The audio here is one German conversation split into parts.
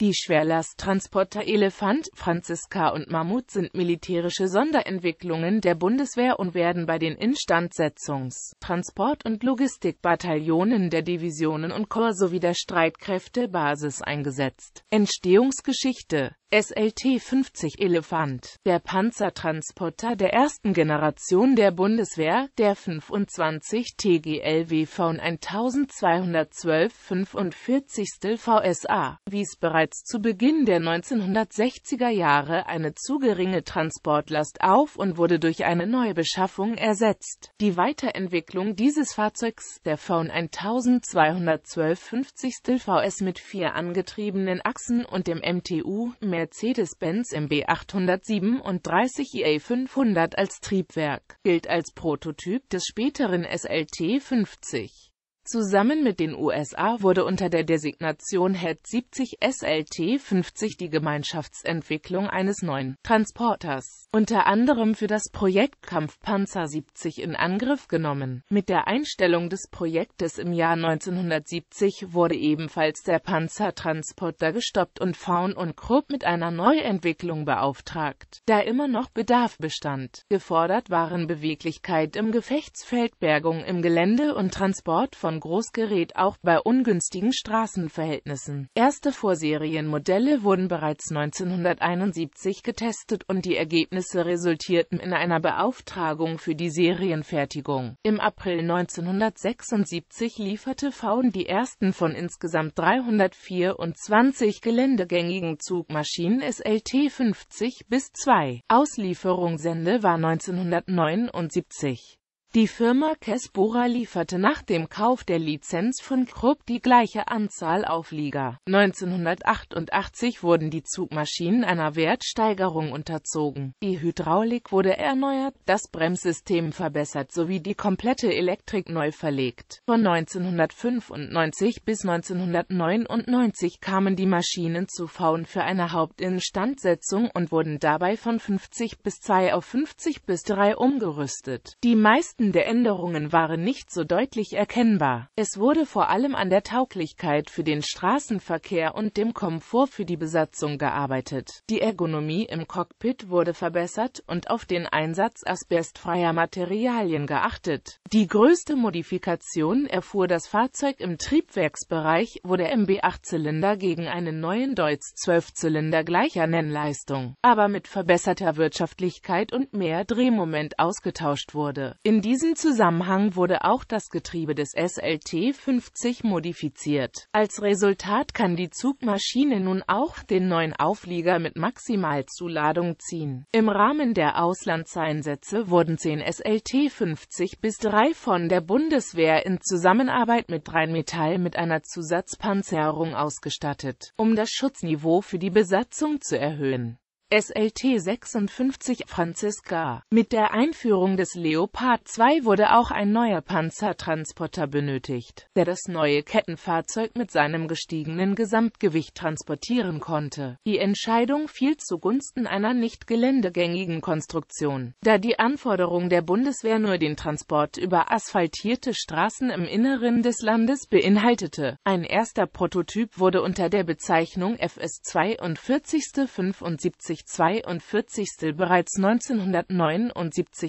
Die Schwerlasttransporter Elefant, Franziska und Mammut sind militärische Sonderentwicklungen der Bundeswehr und werden bei den Instandsetzungs-, Transport- und Logistikbataillonen der Divisionen und Korps sowie der Streitkräftebasis eingesetzt. Entstehungsgeschichte SLT-50 Elefant, der Panzertransporter der ersten Generation der Bundeswehr, der 25 TGLW von 1212 45. VSA, wies bereits zu Beginn der 1960er Jahre eine zu geringe Transportlast auf und wurde durch eine neue Beschaffung ersetzt. Die Weiterentwicklung dieses Fahrzeugs, der von 1212 50. VS mit vier angetriebenen Achsen und dem MTU, Mercedes-Benz MB837 EA 500 als Triebwerk, gilt als Prototyp des späteren SLT 50 Zusammen mit den USA wurde unter der Designation HEAD 70 SLT 50 die Gemeinschaftsentwicklung eines neuen Transporters unter anderem für das Projekt Kampfpanzer 70 in Angriff genommen. Mit der Einstellung des Projektes im Jahr 1970 wurde ebenfalls der Panzertransporter gestoppt und Faun und Krupp mit einer Neuentwicklung beauftragt, da immer noch Bedarf bestand. Gefordert waren Beweglichkeit im Gefechtsfeld, Bergung im Gelände und Transport von Großgerät auch bei ungünstigen Straßenverhältnissen. Erste Vorserienmodelle wurden bereits 1971 getestet und die Ergebnisse resultierten in einer Beauftragung für die Serienfertigung. Im April 1976 lieferte Vaughan die ersten von insgesamt 324 geländegängigen Zugmaschinen SLT 50 bis 2. Auslieferungssende war 1979. Die Firma Kesbora lieferte nach dem Kauf der Lizenz von Krupp die gleiche Anzahl Auflieger. 1988 wurden die Zugmaschinen einer Wertsteigerung unterzogen. Die Hydraulik wurde erneuert, das Bremssystem verbessert sowie die komplette Elektrik neu verlegt. Von 1995 bis 1999 kamen die Maschinen zu Faun für eine Hauptinstandsetzung und wurden dabei von 50 bis 2 auf 50 bis 3 umgerüstet. Die meisten Kosten der Änderungen waren nicht so deutlich erkennbar. Es wurde vor allem an der Tauglichkeit für den Straßenverkehr und dem Komfort für die Besatzung gearbeitet. Die Ergonomie im Cockpit wurde verbessert und auf den Einsatz asbestfreier Materialien geachtet. Die größte Modifikation erfuhr das Fahrzeug im Triebwerksbereich, wo der MB8-Zylinder gegen einen neuen Deutz 12-Zylinder gleicher Nennleistung, aber mit verbesserter Wirtschaftlichkeit und mehr Drehmoment ausgetauscht wurde. In diesem Zusammenhang wurde auch das Getriebe des SLT 50 modifiziert. Als Resultat kann die Zugmaschine nun auch den neuen Auflieger mit Maximalzuladung ziehen. Im Rahmen der Auslandseinsätze wurden 10 SLT 50 bis 3 von der Bundeswehr in Zusammenarbeit mit Rheinmetall mit einer Zusatzpanzerung ausgestattet, um das Schutzniveau für die Besatzung zu erhöhen. SLT 56 Franziska. Mit der Einführung des Leopard 2 wurde auch ein neuer Panzertransporter benötigt, der das neue Kettenfahrzeug mit seinem gestiegenen Gesamtgewicht transportieren konnte. Die Entscheidung fiel zugunsten einer nicht geländegängigen Konstruktion, da die Anforderung der Bundeswehr nur den Transport über asphaltierte Straßen im Inneren des Landes beinhaltete. Ein erster Prototyp wurde unter der Bezeichnung FS 42 75 42 bereits 1979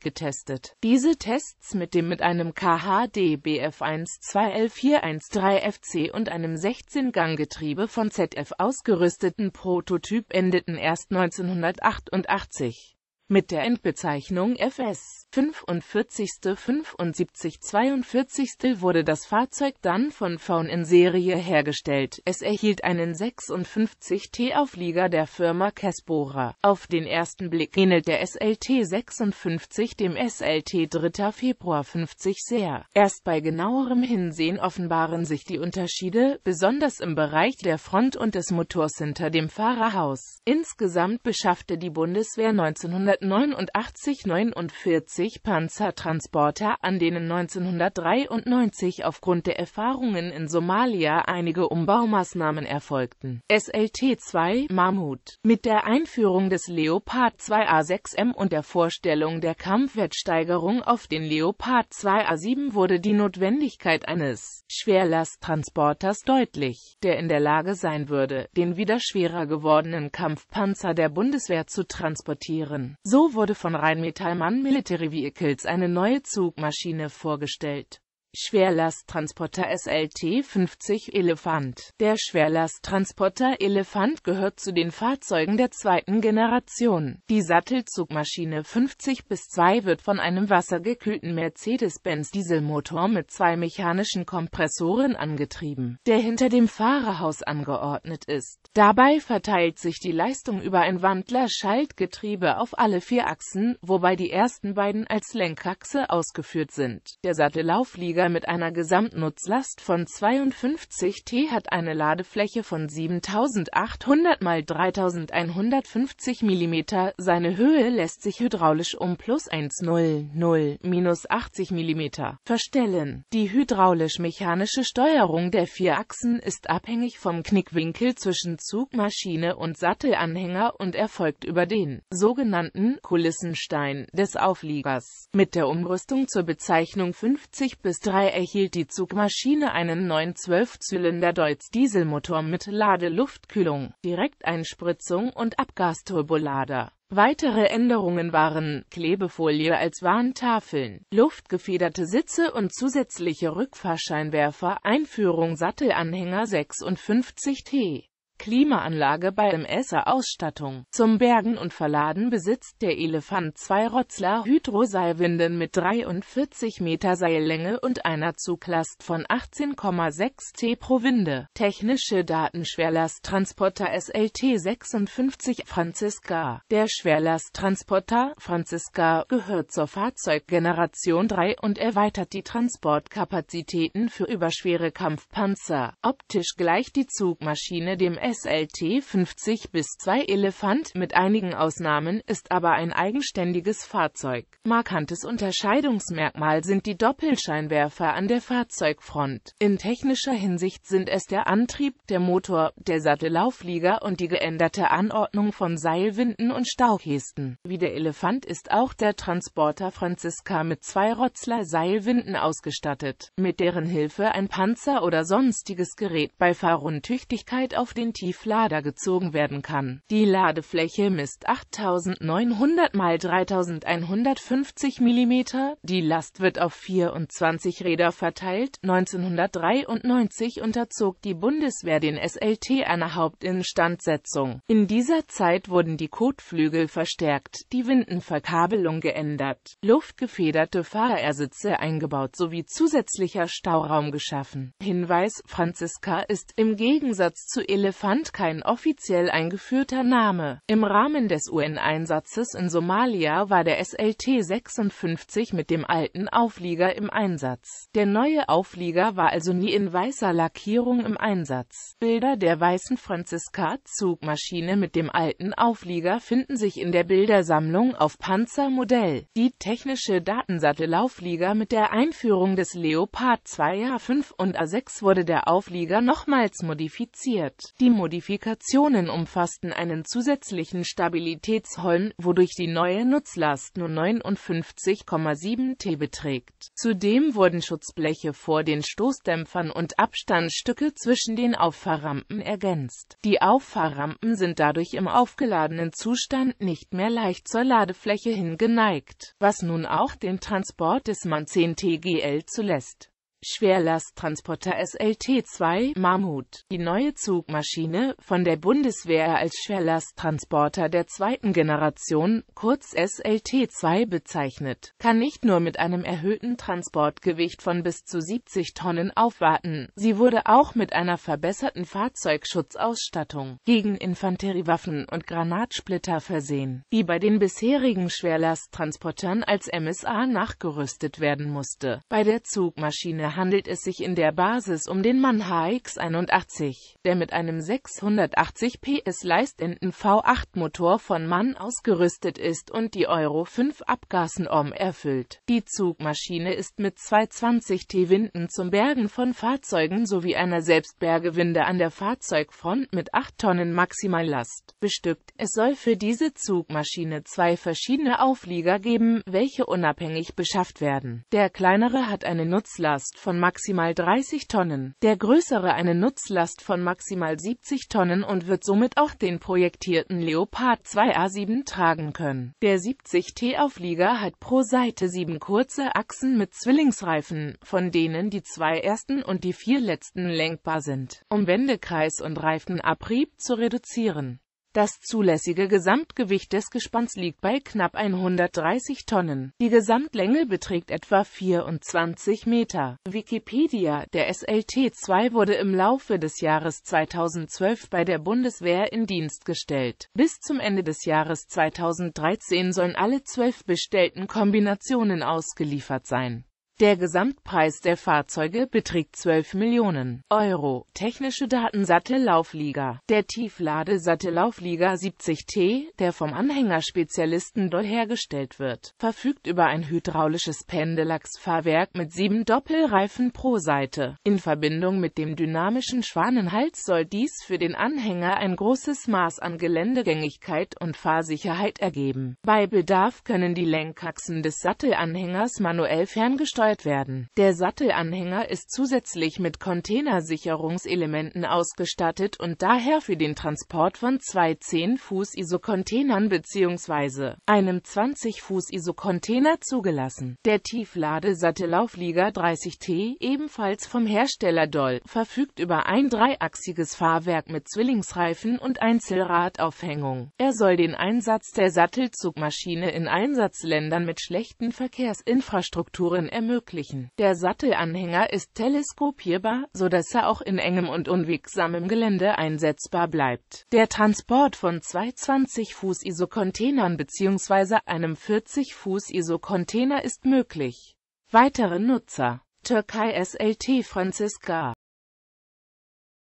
getestet. Diese Tests mit dem mit einem KHD bf 1 l 413 fc und einem 16-Gang-Getriebe von ZF ausgerüsteten Prototyp endeten erst 1988 mit der Endbezeichnung FS 45 75 42 wurde das Fahrzeug dann von Faun in Serie hergestellt. Es erhielt einen 56T-Auflieger der Firma Kesbora. Auf den ersten Blick ähnelt der SLT 56 dem SLT 3. Februar 50 sehr. Erst bei genauerem Hinsehen offenbaren sich die Unterschiede, besonders im Bereich der Front und des Motors hinter dem Fahrerhaus. Insgesamt beschaffte die Bundeswehr 19 89 49 Panzertransporter, an denen 1993 aufgrund der Erfahrungen in Somalia einige Umbaumaßnahmen erfolgten. SLT-2 Mammut Mit der Einführung des Leopard 2A6M und der Vorstellung der Kampfwertsteigerung auf den Leopard 2A7 wurde die Notwendigkeit eines Schwerlasttransporters deutlich, der in der Lage sein würde, den wieder schwerer gewordenen Kampfpanzer der Bundeswehr zu transportieren. So wurde von Rheinmetall Mann Military Vehicles eine neue Zugmaschine vorgestellt Schwerlasttransporter SLT 50 Elefant Der Schwerlasttransporter Elefant gehört zu den Fahrzeugen der zweiten Generation. Die Sattelzugmaschine 50 bis 2 wird von einem wassergekühlten Mercedes-Benz Dieselmotor mit zwei mechanischen Kompressoren angetrieben, der hinter dem Fahrerhaus angeordnet ist. Dabei verteilt sich die Leistung über ein Wandler-Schaltgetriebe auf alle vier Achsen, wobei die ersten beiden als Lenkachse ausgeführt sind. Der Sattelauflieger Träger mit einer Gesamtnutzlast von 52 T hat eine Ladefläche von 7800 x 3150 mm, seine Höhe lässt sich hydraulisch um plus 1,00-80 mm verstellen. Die hydraulisch-mechanische Steuerung der vier Achsen ist abhängig vom Knickwinkel zwischen Zugmaschine und Sattelanhänger und erfolgt über den sogenannten Kulissenstein des Aufliegers. Mit der Umrüstung zur Bezeichnung 50 bis 30 2003 erhielt die Zugmaschine einen neuen 12 zylinder deutz dieselmotor mit Ladeluftkühlung, Direkteinspritzung und Abgasturbolader. Weitere Änderungen waren Klebefolie als Warntafeln, luftgefederte Sitze und zusätzliche Rückfahrscheinwerfer, Einführung Sattelanhänger 56T. Klimaanlage bei MS Ausstattung. Zum Bergen und Verladen besitzt der Elefant zwei Rotzler Hydroseilwinden mit 43 Meter Seillänge und einer Zuglast von 18,6 T pro Winde. Technische Datenschwerlasttransporter SLT 56 Franziska Der Schwerlasttransporter Franziska gehört zur Fahrzeuggeneration 3 und erweitert die Transportkapazitäten für überschwere Kampfpanzer. Optisch gleicht die Zugmaschine dem SLT 50 bis 2 Elefant, mit einigen Ausnahmen, ist aber ein eigenständiges Fahrzeug. Markantes Unterscheidungsmerkmal sind die Doppelscheinwerfer an der Fahrzeugfront. In technischer Hinsicht sind es der Antrieb, der Motor, der Sattelauflieger und die geänderte Anordnung von Seilwinden und Staukästen. Wie der Elefant ist auch der Transporter Franziska mit zwei Rotzler Seilwinden ausgestattet, mit deren Hilfe ein Panzer oder sonstiges Gerät bei Fahrrundtüchtigkeit auf den Tieflader gezogen werden kann. Die Ladefläche misst 8900 x 3150 mm, die Last wird auf 24 Räder verteilt. 1993 unterzog die Bundeswehr den SLT einer Hauptinstandsetzung. In dieser Zeit wurden die Kotflügel verstärkt, die Windenverkabelung geändert, luftgefederte Fahrersitze eingebaut sowie zusätzlicher Stauraum geschaffen. Hinweis, Franziska ist im Gegensatz zu Elef fand kein offiziell eingeführter Name. Im Rahmen des UN-Einsatzes in Somalia war der SLT-56 mit dem alten Auflieger im Einsatz. Der neue Auflieger war also nie in weißer Lackierung im Einsatz. Bilder der weißen Franziska-Zugmaschine mit dem alten Auflieger finden sich in der Bildersammlung auf Panzermodell. Die technische Datensattelauflieger mit der Einführung des Leopard 2 A5 und A6 wurde der Auflieger nochmals modifiziert. Die Modifikationen umfassten einen zusätzlichen Stabilitätsholm, wodurch die neue Nutzlast nur 59,7 t beträgt. Zudem wurden Schutzbleche vor den Stoßdämpfern und Abstandsstücke zwischen den Auffahrrampen ergänzt. Die Auffahrrampen sind dadurch im aufgeladenen Zustand nicht mehr leicht zur Ladefläche hin geneigt, was nun auch den Transport des MAN 10 TGL zulässt. Schwerlasttransporter SLT-2 Mammut. Die neue Zugmaschine, von der Bundeswehr als Schwerlasttransporter der zweiten Generation, kurz SLT-2 bezeichnet, kann nicht nur mit einem erhöhten Transportgewicht von bis zu 70 Tonnen aufwarten, sie wurde auch mit einer verbesserten Fahrzeugschutzausstattung gegen Infanteriewaffen und Granatsplitter versehen, die bei den bisherigen Schwerlasttransportern als MSA nachgerüstet werden musste. Bei der Zugmaschine handelt es sich in der Basis um den Mann HX81, der mit einem 680 PS leistenden V8-Motor von Mann ausgerüstet ist und die Euro 5 Abgasen Abgasnorm erfüllt. Die Zugmaschine ist mit 220 T-Winden zum Bergen von Fahrzeugen sowie einer Selbstbergewinde an der Fahrzeugfront mit 8 Tonnen Maximallast bestückt. Es soll für diese Zugmaschine zwei verschiedene Auflieger geben, welche unabhängig beschafft werden. Der kleinere hat eine Nutzlast von maximal 30 Tonnen, der größere eine Nutzlast von maximal 70 Tonnen und wird somit auch den projektierten Leopard 2A7 tragen können. Der 70T-Auflieger hat pro Seite sieben kurze Achsen mit Zwillingsreifen, von denen die zwei ersten und die vier letzten lenkbar sind, um Wendekreis und Reifenabrieb zu reduzieren das zulässige Gesamtgewicht des Gespanns liegt bei knapp 130 Tonnen. Die Gesamtlänge beträgt etwa 24 Meter. Wikipedia Der SLT-2 wurde im Laufe des Jahres 2012 bei der Bundeswehr in Dienst gestellt. Bis zum Ende des Jahres 2013 sollen alle zwölf bestellten Kombinationen ausgeliefert sein der Gesamtpreis der Fahrzeuge beträgt 12 Millionen Euro. Technische Daten Sattellauflieger Der Tieflade-Sattellauflieger 70T, der vom Anhängerspezialisten Doll hergestellt wird, verfügt über ein hydraulisches Pendelachsfahrwerk mit sieben Doppelreifen pro Seite. In Verbindung mit dem dynamischen Schwanenhals soll dies für den Anhänger ein großes Maß an Geländegängigkeit und Fahrsicherheit ergeben. Bei Bedarf können die Lenkachsen des Sattelanhängers manuell ferngesteuert verteilt werden. Der Sattelanhänger ist zusätzlich mit Containersicherungselementen ausgestattet und daher für den Transport von zwei 10-Fuß-ISO-Containern bzw. einem 20-Fuß-ISO-Container zugelassen. Der Tiefladesattellauflieger 30T, ebenfalls vom Hersteller Doll, verfügt über ein dreiachsiges Fahrwerk mit Zwillingsreifen und Einzelradaufhängung. Er soll den Einsatz der Sattelzugmaschine in Einsatzländern mit schlechten Verkehrsinfrastrukturen ermöglichen ermöglichen. Der Sattelanhänger ist teleskopierbar, sodass er auch in engem und unwegsamem Gelände einsetzbar bleibt. Der Transport von zwei 20 Fuß ISO-Containern bzw. einem 40 Fuß ISO-Container ist möglich. Weitere Nutzer Türkei SLT Franziska